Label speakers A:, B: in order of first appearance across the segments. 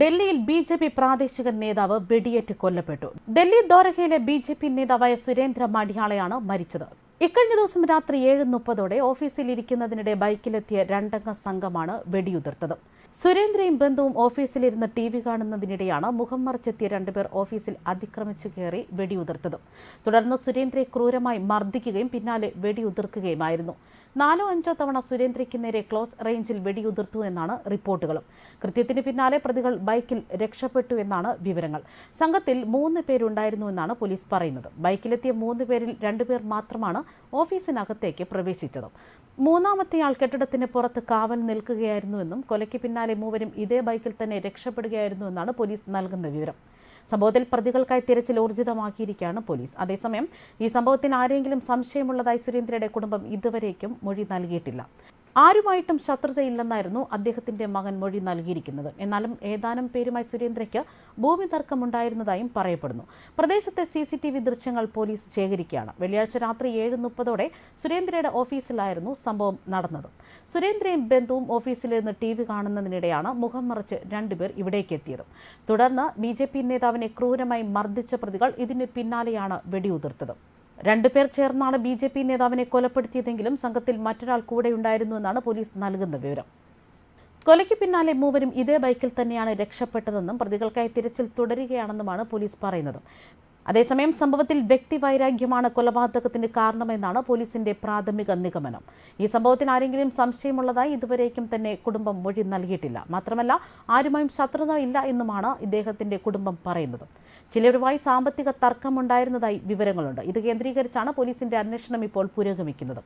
A: ഡൽഹിയിൽ B J P പ്രാദേശിക നേതാവ് വെടിയേറ്റ് കൊല്ലപ്പെട്ടു ഡൽഹി ദോരഹയിലെ ബി ജെ പി നേതാവായ സുരേന്ദ്ര മടിയാളയാണ് മരിച്ചത് ഇക്കഴിഞ്ഞ ദിവസം രാത്രി ഏഴ് മുപ്പതോടെ ഓഫീസിൽ ഇരിക്കുന്നതിനിടെ ബൈക്കിലെത്തിയ രണ്ടംഗ സംഘമാണ് വെടിയുതിർത്തത് സുരേന്ദ്രയും ബന്ധുവും ഓഫീസിലിരുന്ന് ടി വി കാണുന്നതിനിടെയാണ് മുഖം മറിച്ചെത്തിയ രണ്ടുപേർ ഓഫീസിൽ അതിക്രമിച്ചു കയറി വെടിയുതിർത്തത് തുടർന്ന് സുരേന്ദ്രയെ ക്രൂരമായി മർദ്ദിക്കുകയും പിന്നാലെ വെടിയുതിർക്കുകയുമായിരുന്നു നാലോ അഞ്ചോ തവണ സുരേന്ദ്രയ്ക്ക് നേരെ ക്ലോസ് റേഞ്ചിൽ വെടിയുതിർത്തു എന്നാണ് റിപ്പോർട്ടുകളും കൃത്യത്തിന് പിന്നാലെ പ്രതികൾ ബൈക്കിൽ രക്ഷപ്പെട്ടു എന്നാണ് വിവരങ്ങൾ സംഘത്തിൽ മൂന്ന് പേരുണ്ടായിരുന്നു എന്നാണ് പോലീസ് പറയുന്നത് ബൈക്കിലെത്തിയ മൂന്ന് പേരിൽ രണ്ടുപേർ മാത്രമാണ് ഓഫീസിനകത്തേക്ക് പ്രവേശിച്ചത് മൂന്നാമത്തെയാൾ കെട്ടിടത്തിന് പുറത്ത് കാവൽ നിൽക്കുകയായിരുന്നുവെന്നും കൊലയ്ക്ക് പിന്നാലെ പിന്നാലെ മൂവരും ഇതേ ബൈക്കിൽ തന്നെ രക്ഷപ്പെടുകയായിരുന്നു എന്നാണ് പോലീസ് നൽകുന്ന വിവരം സംഭവത്തിൽ പ്രതികൾക്കായി തിരച്ചിൽ ഊർജിതമാക്കിയിരിക്കുകയാണ് പോലീസ് അതേസമയം ഈ സംഭവത്തിൽ ആരെങ്കിലും സംശയമുള്ളതായി സുരേന്ദ്രയുടെ കുടുംബം ഇതുവരേക്കും മൊഴി നൽകിയിട്ടില്ല ആരുമായിട്ടും ശത്രുതയില്ലെന്നായിരുന്നു അദ്ദേഹത്തിന്റെ മകൻ മൊഴി നൽകിയിരിക്കുന്നത് എന്നാലും ഏതാനും പേരുമായി സുരേന്ദ്രയ്ക്ക് ഭൂമി തർക്കമുണ്ടായിരുന്നതായും പറയപ്പെടുന്നു പ്രദേശത്തെ സി സി ടി വി ദൃശ്യങ്ങൾ പോലീസ് ശേഖരിക്കുകയാണ് വെള്ളിയാഴ്ച രാത്രി ഏഴ് മുപ്പതോടെ സുരേന്ദ്രയുടെ ഓഫീസിലായിരുന്നു സംഭവം നടന്നത് സുരേന്ദ്രയും ബന്ധുവും ഓഫീസിലിരുന്ന് ടി വി കാണുന്നതിനിടെയാണ് മുഖം മറിച്ച് രണ്ടുപേർ ഇവിടേക്ക് എത്തിയത് തുടർന്ന് ബി നേതാവിനെ ക്രൂരമായി മർദ്ദിച്ച പ്രതികൾ ഇതിന് പിന്നാലെയാണ് വെടിയുതിർത്തത് രണ്ടുപേർ ചേർന്നാണ് ബി ജെ പി നേതാവിനെ കൊലപ്പെടുത്തിയതെങ്കിലും സംഘത്തിൽ മറ്റൊരാൾ കൂടെയുണ്ടായിരുന്നുവെന്നാണ് പോലീസ് നൽകുന്ന വിവരം കൊലയ്ക്ക് പിന്നാലെ മൂവരും ഇതേ ബൈക്കിൽ തന്നെയാണ് രക്ഷപ്പെട്ടതെന്നും പ്രതികൾക്കായി തിരച്ചിൽ തുടരുകയാണെന്നുമാണ് പോലീസ് പറയുന്നത് അതേസമയം സംഭവത്തിൽ വ്യക്തിവൈരാഗ്യമാണ് കൊലപാതകത്തിന് കാരണമെന്നാണ് പോലീസിന്റെ പ്രാഥമിക നിഗമനം ഈ സംഭവത്തിൽ ആരെങ്കിലും സംശയമുള്ളതായി ഇതുവരേക്കും തന്നെ കുടുംബം മൊഴി നൽകിയിട്ടില്ല മാത്രമല്ല ആരുമായും ശത്രുത ഇല്ല എന്നുമാണ് ഇദ്ദേഹത്തിന്റെ കുടുംബം പറയുന്നത് ചിലരുമായി സാമ്പത്തിക തർക്കമുണ്ടായിരുന്നതായി വിവരങ്ങളുണ്ട് ഇത് കേന്ദ്രീകരിച്ചാണ് പോലീസിന്റെ അന്വേഷണം ഇപ്പോൾ പുരോഗമിക്കുന്നത്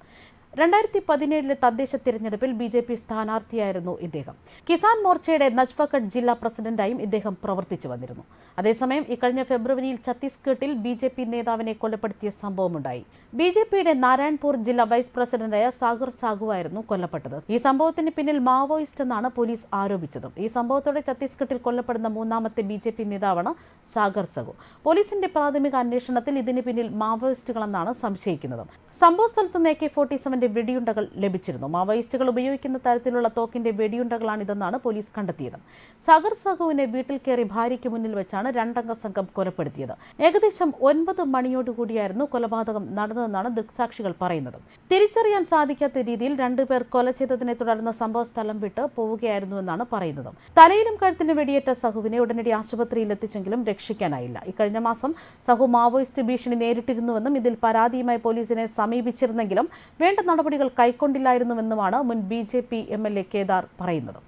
A: രണ്ടായിരത്തി പതിനേഴിലെ തദ്ദേശ തിരഞ്ഞെടുപ്പിൽ ബി ജെ പി സ്ഥാനാർത്ഥിയായിരുന്നു ഇദ്ദേഹം കിസാൻ മോർച്ചയുടെ നജ്ഫഗഡ് ജില്ലാ പ്രസിഡന്റായും ഇദ്ദേഹം പ്രവർത്തിച്ചു വന്നിരുന്നു അതേസമയം ഇക്കഴിഞ്ഞ ഫെബ്രുവരിയിൽ ഛത്തീസ്ഗഡിൽ ബി ജെ പി നേതാവിനെ കൊലപ്പെടുത്തിയ സംഭവമുണ്ടായി ബി ജെ പിയുടെ നാരായൺപൂർ ജില്ലാ വൈസ് പ്രസിഡന്റായ സാഗർ സാഗുവായിരുന്നു കൊല്ലപ്പെട്ടത് ഈ സംഭവത്തിന് പിന്നിൽ മാവോയിസ്റ്റ് എന്നാണ് പോലീസ് ആരോപിച്ചത് ഈ സംഭവത്തോടെ ഛത്തീസ്ഗഡിൽ കൊല്ലപ്പെടുന്ന മൂന്നാമത്തെ ബി ജെ പി നേതാവാണ് സാഗർ സഗു പോലീസിന്റെ പ്രാഥമിക അന്വേഷണത്തിൽ ഇതിന് പിന്നിൽ മാവോയിസ്റ്റുകളെന്നാണ് സംശയിക്കുന്നത് സംഭവ നിന്ന് എ കെ ഫോർട്ടി സെവൻ തോക്കിന്റെ വെടിയുണ്ടകൾ ലഭിച്ചിരുന്നു മാവോയിസ്റ്റുകൾ ഉപയോഗിക്കുന്ന തരത്തിലുള്ള തോക്കിന്റെ വെടിയുണ്ടകളാണിതെന്നാണ് പോലീസ് കണ്ടെത്തിയത് സഗർ സഹുവിനെ വീട്ടിൽ കയറി ഭാര്യയ്ക്ക് മുന്നിൽ വെച്ചാണ് രണ്ടംഗ സംഘം കൊലപ്പെടുത്തിയത് ഏകദേശം ഒൻപത് മണിയോടുകൂടിയായിരുന്നു കൊലപാതകം നടന്നതെന്നാണ് ദൃക്സാക്ഷികൾ പറയുന്നത് തിരിച്ചറിയാൻ സാധിക്കാത്ത രീതിയിൽ രണ്ടുപേർ കൊല ചെയ്തതിനെ തുടർന്ന് സംഭവ സ്ഥലം വിട്ട് പോവുകയായിരുന്നുവെന്നാണ് പറയുന്നത് തലയിലും കഴുത്തിലും വെടിയേറ്റ സഹുവിനെ ഉടനടി ആശുപത്രിയിൽ എത്തിച്ചെങ്കിലും രക്ഷിക്കാനായില്ല ഇക്കഴിഞ്ഞ മാസം സഹു മാവോയിസ്റ്റ് ഭീഷണി നേരിട്ടിരുന്നുവെന്നും ഇതിൽ പരാതിയുമായി പോലീസിനെ സമീപിച്ചിരുന്നെങ്കിലും വേണ്ട നടപടികൾ കൈക്കൊണ്ടില്ലായിരുന്നുവെന്നുമാണ് മുൻ B J P M L A Kedar പറയുന്നത്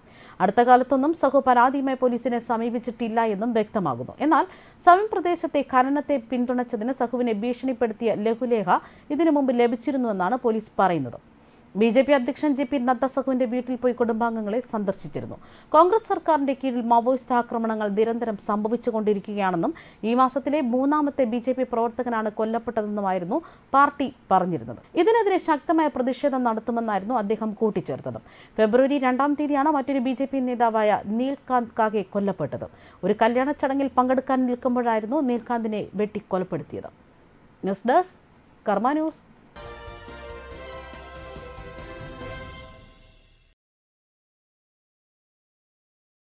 A: അടുത്ത കാലത്തൊന്നും സഹു പരാതിയുമായി പോലീസിനെ സമീപിച്ചിട്ടില്ല എന്നും വ്യക്തമാകുന്നു എന്നാൽ സമീപ പ്രദേശത്തെ ഖനനത്തെ പിന്തുണച്ചതിന് സഹുവിനെ ഭീഷണിപ്പെടുത്തിയ ലഘുലേഖ ഇതിനു മുമ്പ് ലഭിച്ചിരുന്നുവെന്നാണ് പോലീസ് പറയുന്നത് ബി ജെ പി അധ്യക്ഷൻ ജെ പി നദ്ദസഖുവിന്റെ വീട്ടിൽ പോയി കുടുംബാംഗങ്ങളെ സന്ദർശിച്ചിരുന്നു കോൺഗ്രസ് സർക്കാരിന്റെ കീഴിൽ മാവോയിസ്റ്റ് ആക്രമണങ്ങൾ നിരന്തരം സംഭവിച്ചുകൊണ്ടിരിക്കുകയാണെന്നും ഈ മാസത്തിലെ മൂന്നാമത്തെ ബി ജെ പി പ്രവർത്തകനാണ് കൊല്ലപ്പെട്ടതെന്നുമായിരുന്നു പാർട്ടി പറഞ്ഞിരുന്നത് ഇതിനെതിരെ ശക്തമായ പ്രതിഷേധം നടത്തുമെന്നായിരുന്നു അദ്ദേഹം കൂട്ടിച്ചേർത്തത് ഫെബ്രുവരി രണ്ടാം തീയതിയാണ് മറ്റൊരു ബി ജെ പി നേതാവായ നീൽകാന്ത് കാഗെ കൊല്ലപ്പെട്ടത് ഒരു കല്യാണ ചടങ്ങിൽ പങ്കെടുക്കാൻ നിൽക്കുമ്പോഴായിരുന്നു നീൽകാന്തിനെ വെട്ടിക്കൊലപ്പെടുത്തിയത് ന്യൂസ് ഡെസ്ക് കർമ്മ ന്യൂസ്